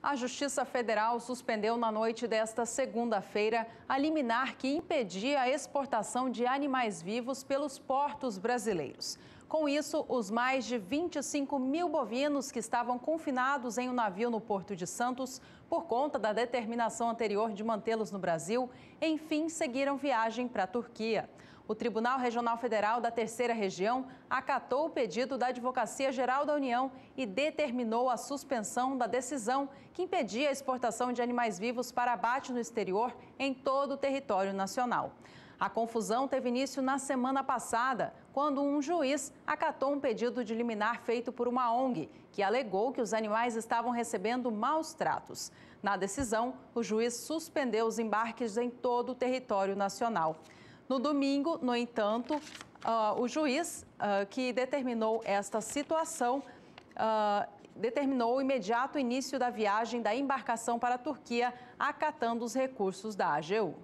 A Justiça Federal suspendeu na noite desta segunda-feira a liminar que impedia a exportação de animais vivos pelos portos brasileiros. Com isso, os mais de 25 mil bovinos que estavam confinados em um navio no Porto de Santos, por conta da determinação anterior de mantê-los no Brasil, enfim seguiram viagem para a Turquia. O Tribunal Regional Federal da Terceira Região acatou o pedido da Advocacia Geral da União e determinou a suspensão da decisão que impedia a exportação de animais vivos para abate no exterior em todo o território nacional. A confusão teve início na semana passada, quando um juiz acatou um pedido de liminar feito por uma ONG, que alegou que os animais estavam recebendo maus tratos. Na decisão, o juiz suspendeu os embarques em todo o território nacional. No domingo, no entanto, uh, o juiz uh, que determinou esta situação uh, determinou o imediato início da viagem da embarcação para a Turquia, acatando os recursos da AGU.